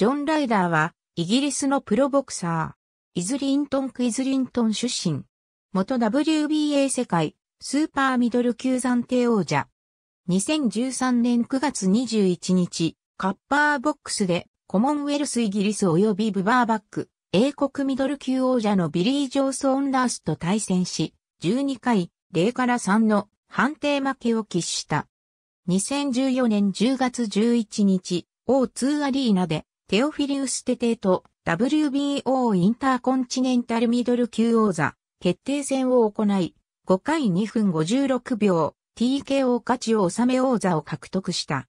ジョン・ライダーは、イギリスのプロボクサー、イズリントン・クイズリントン出身。元 WBA 世界、スーパーミドル級暫定王者。2013年9月21日、カッパーボックスで、コモンウェルスイギリス及びブバーバック、英国ミドル級王者のビリー・ジョーソン・ラースと対戦し、12回、0から3の判定負けを喫した。2014年10月11日、O2 アリーナでテオフィリウス・テテーと WBO インターコンチネンタルミドル級王座決定戦を行い、5回2分56秒 TKO 勝ちを収め王座を獲得した。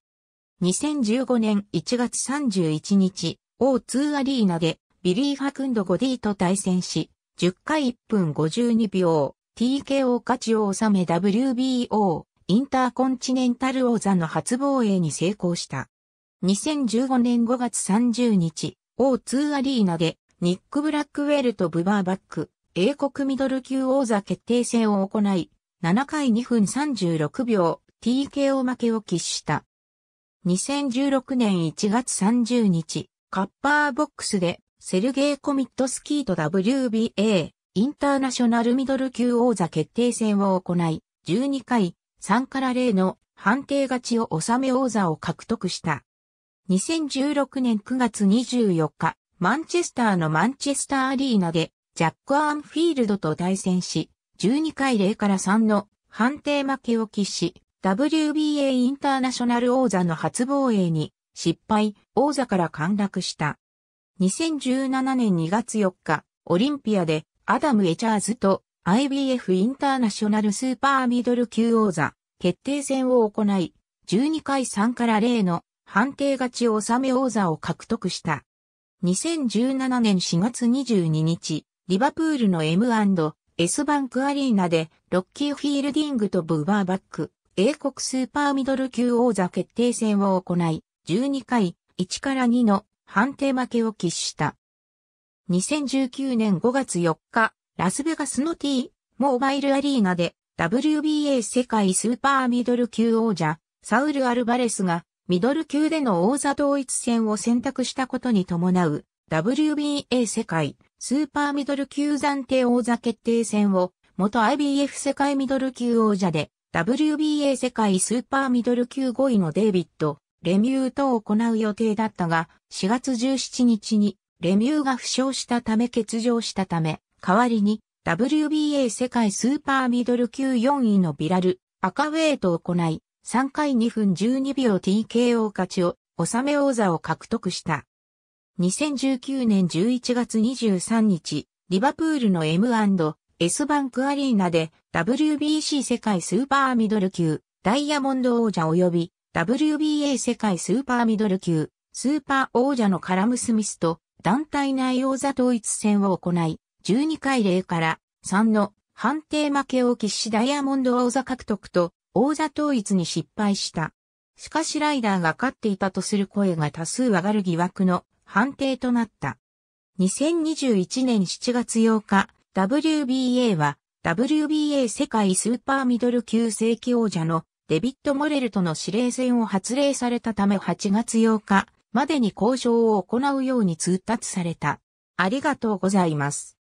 2015年1月31日、O2 アリーナでビリー・ファクンド・ゴディと対戦し、10回1分52秒 TKO 勝ちを収め WBO インターコンチネンタル王座の初防衛に成功した。2015年5月30日、O2 アリーナで、ニック・ブラックウェルとブバーバック、英国ミドル級王座決定戦を行い、7回2分36秒、TKO 負けを喫した。2016年1月30日、カッパーボックスで、セルゲイ・コミットスキーと WBA、インターナショナルミドル級王座決定戦を行い、12回、3から0の判定勝ちを収め王座を獲得した。2016年9月24日、マンチェスターのマンチェスターアリーナで、ジャック・アンフィールドと対戦し、12回0から3の判定負けを喫し、WBA インターナショナル王座の初防衛に失敗、王座から陥落した。2017年2月4日、オリンピアでアダム・エチャーズと IBF インターナショナルスーパーミドル級王座決定戦を行い、12回3から0の判定勝ち収め王座を獲得した。2017年4月22日、リバプールの M&S バンクアリーナで、ロッキーフィールディングとブーバーバック、英国スーパーミドル級王座決定戦を行い、12回、1から2の判定負けを喫した。2019年5月4日、ラスベガスの T、モーバイルアリーナで、WBA 世界スーパーミドル級王者、サウル・アルバレスがミドル級での王座統一戦を選択したことに伴う WBA 世界スーパーミドル級暫定王座決定戦を元 IBF 世界ミドル級王者で WBA 世界スーパーミドル級5位のデイビッド・レミューと行う予定だったが4月17日にレミューが負傷したため欠場したため代わりに WBA 世界スーパーミドル級4位のビラル・アカウェイと行い3回2分12秒 TKO 勝ちを、納め王座を獲得した。2019年11月23日、リバプールの M&S バンクアリーナで WBC 世界スーパーミドル級ダイヤモンド王者及び WBA 世界スーパーミドル級スーパー王者のカラムスミスと団体内王座統一戦を行い、12回0から3の判定負けを喫しダイヤモンド王座獲得と王座統一に失敗した。しかしライダーが勝っていたとする声が多数上がる疑惑の判定となった。2021年7月8日、WBA は WBA 世界スーパーミドル級正規王者のデビッド・モレルとの指令戦を発令されたため8月8日までに交渉を行うように通達された。ありがとうございます。